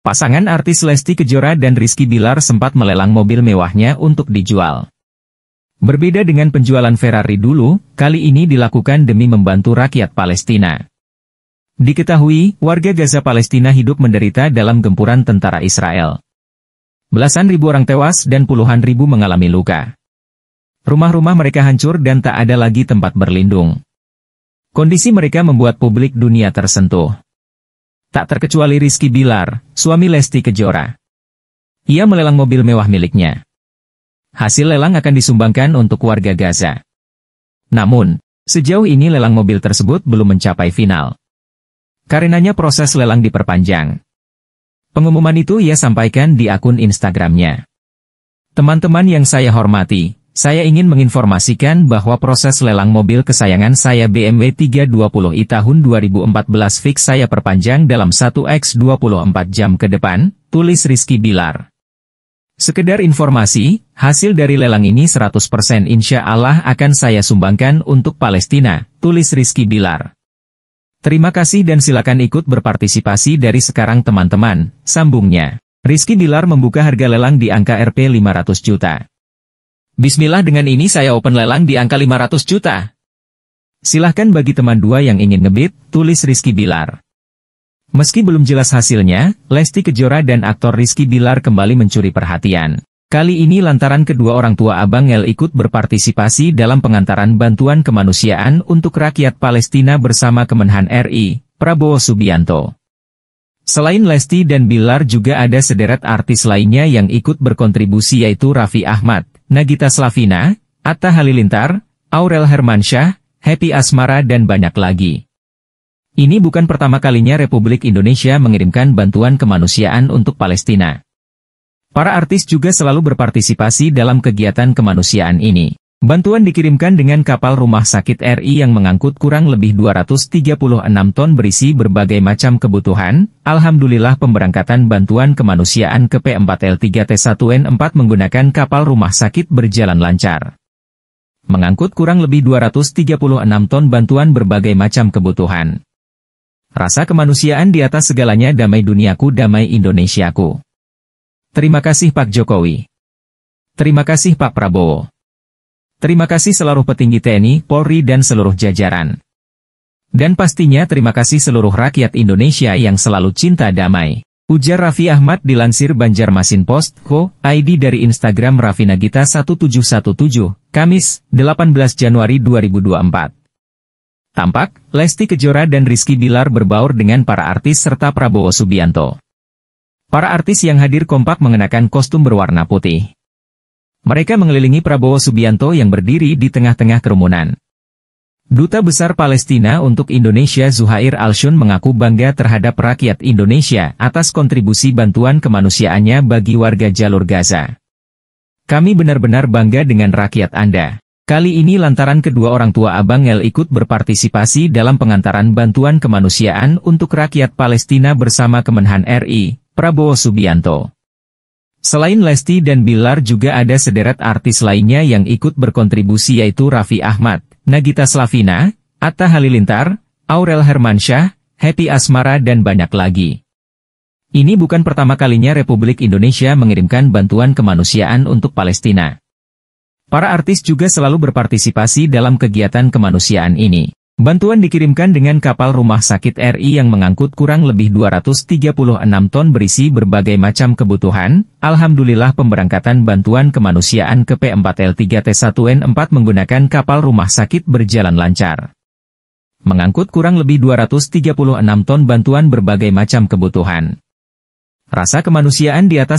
Pasangan artis Lesti Kejora dan Rizky Bilar sempat melelang mobil mewahnya untuk dijual. Berbeda dengan penjualan Ferrari dulu, kali ini dilakukan demi membantu rakyat Palestina. Diketahui, warga Gaza Palestina hidup menderita dalam gempuran tentara Israel. Belasan ribu orang tewas dan puluhan ribu mengalami luka. Rumah-rumah mereka hancur dan tak ada lagi tempat berlindung. Kondisi mereka membuat publik dunia tersentuh. Tak terkecuali Rizky Bilar, suami Lesti Kejora. Ia melelang mobil mewah miliknya. Hasil lelang akan disumbangkan untuk warga Gaza. Namun, sejauh ini lelang mobil tersebut belum mencapai final. Karenanya proses lelang diperpanjang. Pengumuman itu ia sampaikan di akun Instagramnya. Teman-teman yang saya hormati, saya ingin menginformasikan bahwa proses lelang mobil kesayangan saya BMW 320i tahun 2014 fix saya perpanjang dalam 1x 24 jam ke depan, tulis Rizky Bilar. Sekedar informasi, hasil dari lelang ini 100% insya Allah akan saya sumbangkan untuk Palestina, tulis Rizky Bilar. Terima kasih dan silakan ikut berpartisipasi dari sekarang teman-teman, sambungnya. Rizky Bilar membuka harga lelang di angka Rp 500 juta. Bismillah dengan ini saya open lelang di angka 500 juta. Silahkan bagi teman dua yang ingin ngebit, tulis Rizky Bilar. Meski belum jelas hasilnya, Lesti Kejora dan aktor Rizky Bilar kembali mencuri perhatian. Kali ini lantaran kedua orang tua Abang El ikut berpartisipasi dalam pengantaran bantuan kemanusiaan untuk rakyat Palestina bersama Kemenhan RI, Prabowo Subianto. Selain Lesti dan Bilar juga ada sederet artis lainnya yang ikut berkontribusi yaitu Raffi Ahmad, Nagita Slavina, Atta Halilintar, Aurel Hermansyah, Happy Asmara dan banyak lagi. Ini bukan pertama kalinya Republik Indonesia mengirimkan bantuan kemanusiaan untuk Palestina. Para artis juga selalu berpartisipasi dalam kegiatan kemanusiaan ini. Bantuan dikirimkan dengan kapal rumah sakit RI yang mengangkut kurang lebih 236 ton berisi berbagai macam kebutuhan. Alhamdulillah pemberangkatan bantuan kemanusiaan ke P4L3T1N4 menggunakan kapal rumah sakit berjalan lancar. Mengangkut kurang lebih 236 ton bantuan berbagai macam kebutuhan. Rasa kemanusiaan di atas segalanya damai duniaku damai Indonesiaku. Terima kasih Pak Jokowi. Terima kasih Pak Prabowo. Terima kasih seluruh petinggi TNI, Polri dan seluruh jajaran. Dan pastinya terima kasih seluruh rakyat Indonesia yang selalu cinta damai. Ujar Raffi Ahmad dilansir Banjarmasin Post, Co, ID dari Instagram Raffi Nagita 1717, Kamis, 18 Januari 2024. Tampak, Lesti Kejora dan Rizky Bilar berbaur dengan para artis serta Prabowo Subianto. Para artis yang hadir kompak mengenakan kostum berwarna putih. Mereka mengelilingi Prabowo Subianto yang berdiri di tengah-tengah kerumunan. Duta Besar Palestina untuk Indonesia Zuhair Alshun mengaku bangga terhadap rakyat Indonesia atas kontribusi bantuan kemanusiaannya bagi warga jalur Gaza. Kami benar-benar bangga dengan rakyat Anda. Kali ini lantaran kedua orang tua Abang El ikut berpartisipasi dalam pengantaran bantuan kemanusiaan untuk rakyat Palestina bersama Kemenhan RI, Prabowo Subianto. Selain Lesti dan Bilar juga ada sederet artis lainnya yang ikut berkontribusi yaitu Raffi Ahmad, Nagita Slavina, Atta Halilintar, Aurel Hermansyah, Happy Asmara dan banyak lagi. Ini bukan pertama kalinya Republik Indonesia mengirimkan bantuan kemanusiaan untuk Palestina. Para artis juga selalu berpartisipasi dalam kegiatan kemanusiaan ini. Bantuan dikirimkan dengan kapal rumah sakit RI yang mengangkut kurang lebih 236 ton berisi berbagai macam kebutuhan. Alhamdulillah pemberangkatan bantuan kemanusiaan ke P4L3T1N4 menggunakan kapal rumah sakit berjalan lancar. Mengangkut kurang lebih 236 ton bantuan berbagai macam kebutuhan. Rasa kemanusiaan di atas